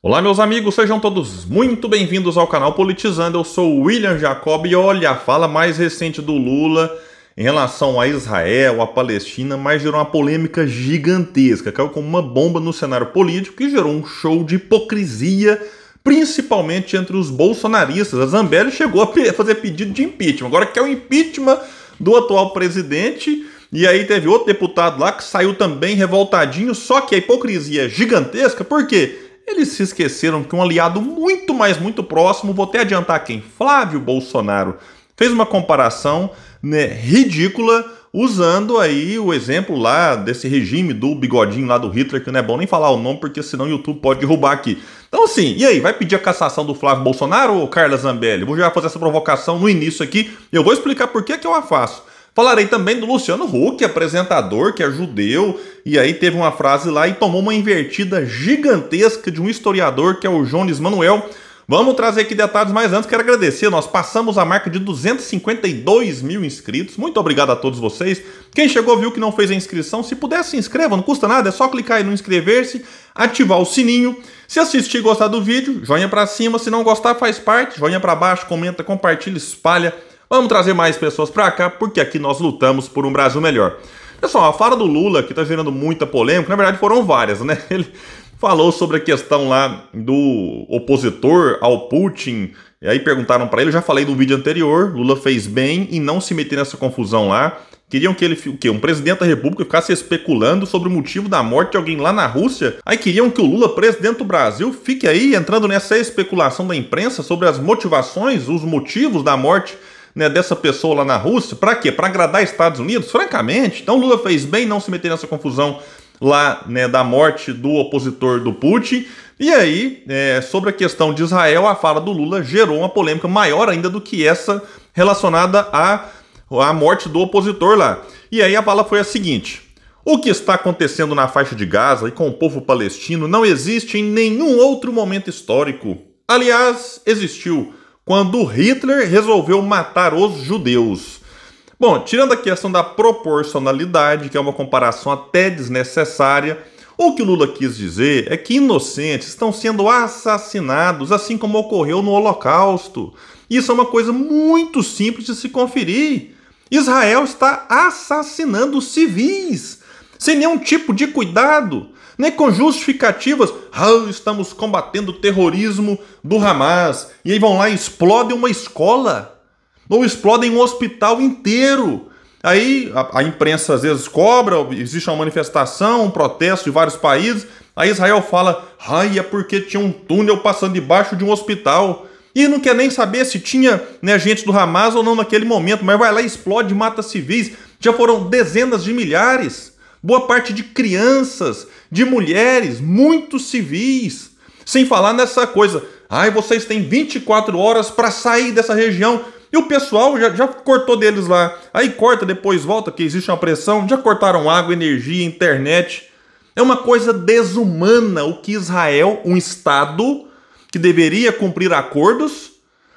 Olá, meus amigos, sejam todos muito bem-vindos ao canal Politizando. Eu sou o William Jacob e olha a fala mais recente do Lula em relação a Israel, a Palestina, mas gerou uma polêmica gigantesca. Caiu como uma bomba no cenário político que gerou um show de hipocrisia, principalmente entre os bolsonaristas. A Zambelli chegou a fazer pedido de impeachment. Agora quer o impeachment do atual presidente. E aí teve outro deputado lá que saiu também revoltadinho, só que a hipocrisia é gigantesca, por quê? eles se esqueceram que um aliado muito mais muito próximo, vou até adiantar quem, Flávio Bolsonaro, fez uma comparação né, ridícula usando aí o exemplo lá desse regime do bigodinho lá do Hitler, que não é bom nem falar o nome, porque senão o YouTube pode derrubar aqui. Então, assim, e aí, vai pedir a cassação do Flávio Bolsonaro ou Carla Zambelli? Vou já fazer essa provocação no início aqui. Eu vou explicar por que, que eu a faço. Falarei também do Luciano Huck, apresentador que é judeu, e aí teve uma frase lá e tomou uma invertida gigantesca de um historiador que é o Jones Manuel. Vamos trazer aqui detalhes, mas antes quero agradecer. Nós passamos a marca de 252 mil inscritos. Muito obrigado a todos vocês. Quem chegou viu que não fez a inscrição. Se puder, se inscreva, não custa nada. É só clicar aí no inscrever-se, ativar o sininho. Se assistir e gostar do vídeo, joinha para cima. Se não gostar, faz parte. Joinha para baixo, comenta, compartilha, espalha. Vamos trazer mais pessoas para cá, porque aqui nós lutamos por um Brasil melhor. Pessoal, a fala do Lula, que está gerando muita polêmica, na verdade foram várias, né? Ele falou sobre a questão lá do opositor ao Putin. E aí perguntaram para ele, eu já falei no vídeo anterior, Lula fez bem em não se meter nessa confusão lá. Queriam que ele, o quê? Um presidente da república ficasse especulando sobre o motivo da morte de alguém lá na Rússia? Aí queriam que o Lula, presidente do Brasil, fique aí entrando nessa especulação da imprensa sobre as motivações, os motivos da morte né, dessa pessoa lá na Rússia, para quê? Para agradar Estados Unidos? Francamente, então Lula fez bem não se meter nessa confusão lá né, da morte do opositor do Putin. E aí, é, sobre a questão de Israel, a fala do Lula gerou uma polêmica maior ainda do que essa relacionada à, à morte do opositor lá. E aí a fala foi a seguinte: o que está acontecendo na faixa de Gaza e com o povo palestino não existe em nenhum outro momento histórico. Aliás, existiu quando Hitler resolveu matar os judeus. Bom, tirando a questão da proporcionalidade, que é uma comparação até desnecessária, o que o Lula quis dizer é que inocentes estão sendo assassinados, assim como ocorreu no Holocausto. Isso é uma coisa muito simples de se conferir. Israel está assassinando civis, sem nenhum tipo de cuidado. Nem com justificativas. Ah, estamos combatendo o terrorismo do Hamas. E aí vão lá e explodem uma escola. Ou explodem um hospital inteiro. Aí a, a imprensa às vezes cobra, existe uma manifestação, um protesto em vários países. Aí Israel fala, ai, é porque tinha um túnel passando debaixo de um hospital. E não quer nem saber se tinha né, gente do Hamas ou não naquele momento, mas vai lá, explode, mata civis. Já foram dezenas de milhares boa parte de crianças, de mulheres, muitos civis. Sem falar nessa coisa, ai, vocês têm 24 horas para sair dessa região. E o pessoal já, já cortou deles lá. Aí corta, depois volta, que existe uma pressão. Já cortaram água, energia, internet. É uma coisa desumana o que Israel, um Estado que deveria cumprir acordos,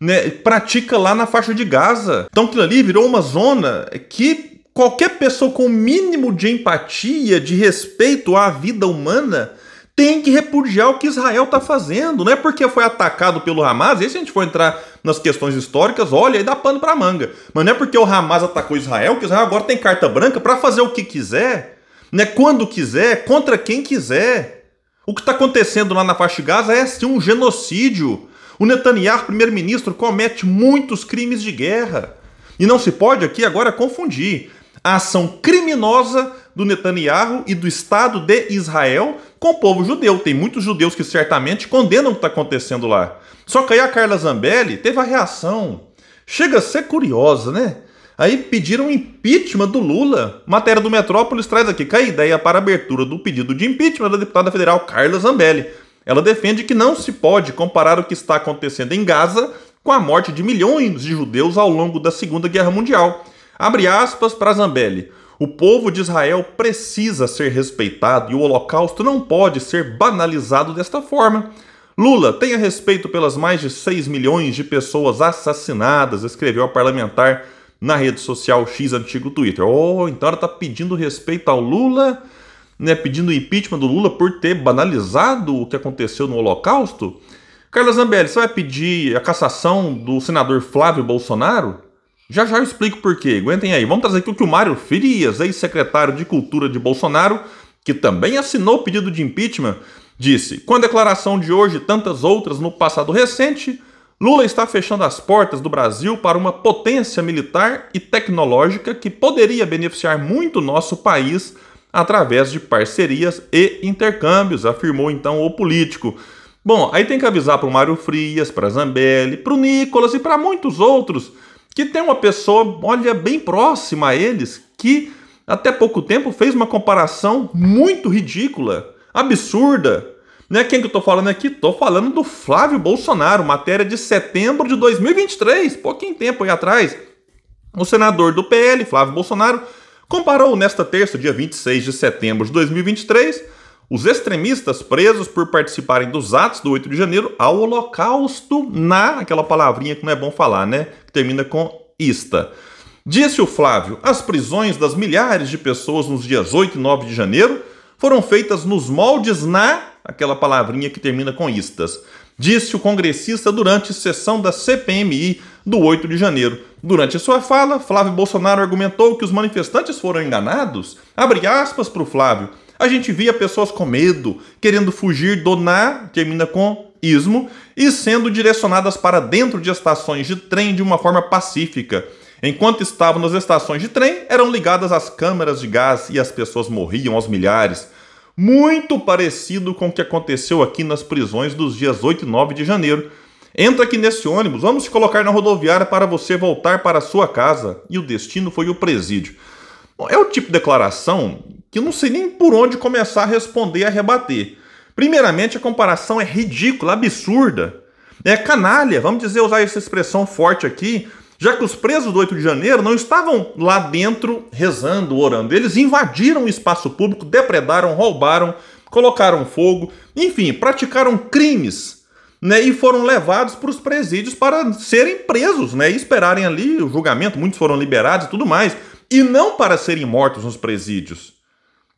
né, pratica lá na faixa de Gaza. Então aquilo ali virou uma zona que qualquer pessoa com o mínimo de empatia, de respeito à vida humana, tem que repudiar o que Israel está fazendo. Não é porque foi atacado pelo Hamas, e aí se a gente for entrar nas questões históricas, olha, aí dá pano para manga. Mas não é porque o Hamas atacou Israel que Israel agora tem carta branca para fazer o que quiser, né? quando quiser, contra quem quiser. O que está acontecendo lá na faixa de Gaza é sim um genocídio. O Netanyahu, primeiro-ministro, comete muitos crimes de guerra. E não se pode aqui agora confundir a ação criminosa do Netanyahu e do Estado de Israel com o povo judeu. Tem muitos judeus que certamente condenam o que está acontecendo lá. Só que aí a Carla Zambelli teve a reação. Chega a ser curiosa, né? Aí pediram impeachment do Lula. Matéria do Metrópolis traz aqui que a ideia para a abertura do pedido de impeachment é da deputada federal Carla Zambelli. Ela defende que não se pode comparar o que está acontecendo em Gaza com a morte de milhões de judeus ao longo da Segunda Guerra Mundial Abre aspas para Zambelli. O povo de Israel precisa ser respeitado e o Holocausto não pode ser banalizado desta forma. Lula, tenha respeito pelas mais de 6 milhões de pessoas assassinadas, escreveu a parlamentar na rede social X antigo Twitter. Oh, então ela está pedindo respeito ao Lula, né, pedindo impeachment do Lula por ter banalizado o que aconteceu no Holocausto? Carla Zambelli, você vai pedir a cassação do senador Flávio Bolsonaro? Já já eu explico por quê. Aguentem aí. Vamos trazer aqui o que o Mário Frias, ex-secretário de Cultura de Bolsonaro, que também assinou o pedido de impeachment, disse: "Com a declaração de hoje e tantas outras no passado recente, Lula está fechando as portas do Brasil para uma potência militar e tecnológica que poderia beneficiar muito nosso país através de parcerias e intercâmbios", afirmou então o político. Bom, aí tem que avisar para o Mário Frias, para Zambelli, para o Nicolas e para muitos outros que tem uma pessoa, olha, bem próxima a eles, que até pouco tempo fez uma comparação muito ridícula, absurda. Né? Quem que eu estou falando aqui? Estou falando do Flávio Bolsonaro, matéria de setembro de 2023, pouquinho tempo aí atrás. O senador do PL, Flávio Bolsonaro, comparou nesta terça, dia 26 de setembro de 2023, os extremistas presos por participarem dos atos do 8 de janeiro ao Holocausto na aquela palavrinha que não é bom falar, né? Que termina com ista. Disse o Flávio: as prisões das milhares de pessoas nos dias 8 e 9 de janeiro foram feitas nos moldes na aquela palavrinha que termina com istas. Disse o congressista durante sessão da CPMI do 8 de janeiro. Durante sua fala, Flávio Bolsonaro argumentou que os manifestantes foram enganados. Abre aspas para o Flávio a gente via pessoas com medo, querendo fugir do na, termina com ismo, e sendo direcionadas para dentro de estações de trem de uma forma pacífica. Enquanto estavam nas estações de trem, eram ligadas as câmeras de gás e as pessoas morriam aos milhares. Muito parecido com o que aconteceu aqui nas prisões dos dias 8 e 9 de janeiro. Entra aqui nesse ônibus, vamos te colocar na rodoviária para você voltar para a sua casa. E o destino foi o presídio. Bom, é o tipo de declaração que eu não sei nem por onde começar a responder e a rebater. Primeiramente, a comparação é ridícula, absurda. É canalha, vamos dizer, usar essa expressão forte aqui, já que os presos do 8 de janeiro não estavam lá dentro rezando, orando. Eles invadiram o espaço público, depredaram, roubaram, colocaram fogo, enfim, praticaram crimes. Né, e foram levados para os presídios para serem presos né, e esperarem ali o julgamento. Muitos foram liberados e tudo mais. E não para serem mortos nos presídios.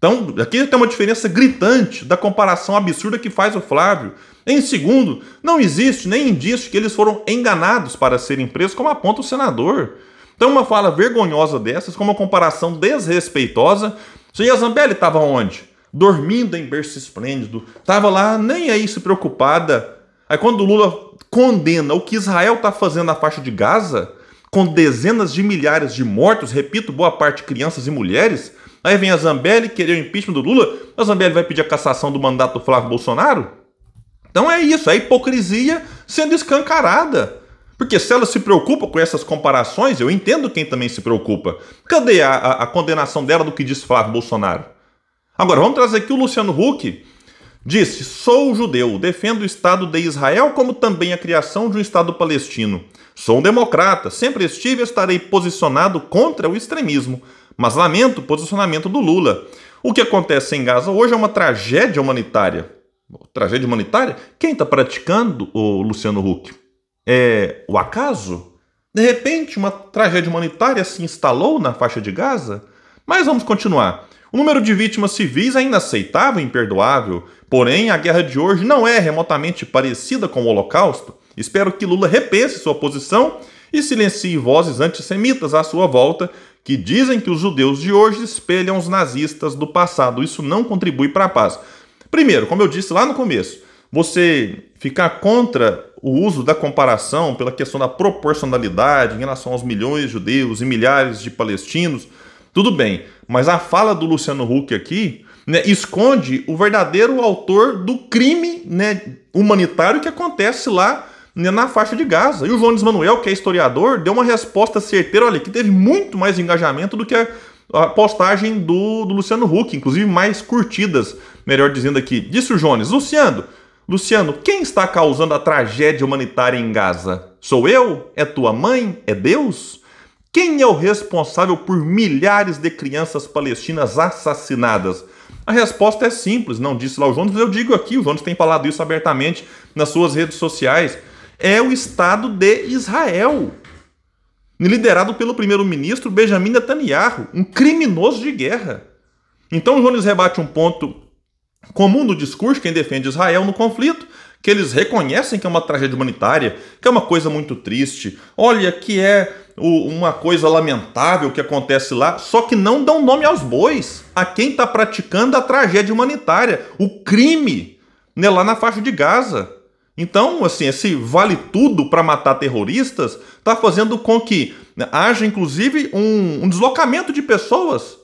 Então, aqui tem uma diferença gritante da comparação absurda que faz o Flávio. Em segundo, não existe nem indício que eles foram enganados para serem presos, como aponta o senador. Então, uma fala vergonhosa dessas, com uma comparação desrespeitosa. Senhor Zambelli estava onde? Dormindo em berço esplêndido. Estava lá, nem aí se preocupada. Aí, quando o Lula condena o que Israel está fazendo na faixa de Gaza, com dezenas de milhares de mortos, repito, boa parte crianças e mulheres, Aí vem a Zambelli querer o impeachment do Lula. A Zambelli vai pedir a cassação do mandato do Flávio Bolsonaro? Então é isso, é hipocrisia sendo escancarada. Porque se ela se preocupa com essas comparações, eu entendo quem também se preocupa. Cadê a, a, a condenação dela do que disse Flávio Bolsonaro? Agora, vamos trazer aqui o Luciano Huck. Disse: Sou judeu, defendo o Estado de Israel, como também a criação de um Estado palestino. Sou um democrata, sempre estive e estarei posicionado contra o extremismo mas lamento o posicionamento do Lula. O que acontece em Gaza hoje é uma tragédia humanitária. Tragédia humanitária? Quem está praticando, o Luciano Huck? É o acaso? De repente, uma tragédia humanitária se instalou na faixa de Gaza? Mas vamos continuar. O número de vítimas civis é inaceitável e imperdoável, porém a guerra de hoje não é remotamente parecida com o Holocausto. Espero que Lula repense sua posição e silencie vozes antissemitas à sua volta que dizem que os judeus de hoje espelham os nazistas do passado. Isso não contribui para a paz. Primeiro, como eu disse lá no começo, você ficar contra o uso da comparação pela questão da proporcionalidade em relação aos milhões de judeus e milhares de palestinos, tudo bem, mas a fala do Luciano Huck aqui né, esconde o verdadeiro autor do crime né, humanitário que acontece lá né, na faixa de Gaza. E o Jones Manuel, que é historiador, deu uma resposta certeira, olha, que teve muito mais engajamento do que a, postagem do, do Luciano Huck, inclusive mais curtidas, melhor dizendo aqui. Disse o Jones, Luciano, Luciano, quem está causando a tragédia humanitária em Gaza? Sou eu? É tua mãe? É Deus? Quem é o responsável por milhares de crianças palestinas assassinadas? A resposta é simples, não disse lá o Jones, mas eu digo aqui, o Jones tem falado isso abertamente nas suas redes sociais é o Estado de Israel, liderado pelo primeiro-ministro Benjamin Netanyahu, um criminoso de guerra. Então Jones rebate um ponto comum do discurso quem defende Israel no conflito, que eles reconhecem que é uma tragédia humanitária, que é uma coisa muito triste, olha que é uma coisa lamentável que acontece lá, só que não dão nome aos bois, a quem está praticando a tragédia humanitária, o crime né, lá na faixa de Gaza. Então, assim, esse vale tudo para matar terroristas está fazendo com que né, haja, inclusive, um, um deslocamento de pessoas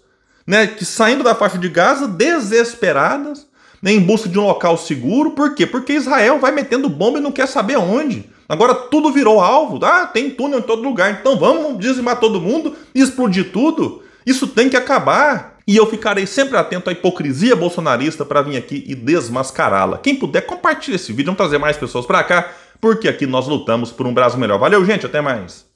né, que saindo da faixa de Gaza desesperadas né, em busca de um local seguro. Por quê? Porque Israel vai metendo bomba e não quer saber onde. Agora tudo virou alvo. Ah, tem túnel em todo lugar. Então vamos dizimar todo mundo, e explodir tudo. Isso tem que acabar e eu ficarei sempre atento à hipocrisia bolsonarista para vir aqui e desmascará-la. Quem puder, compartilhe esse vídeo, vamos trazer mais pessoas para cá, porque aqui nós lutamos por um Brasil melhor. Valeu, gente, até mais.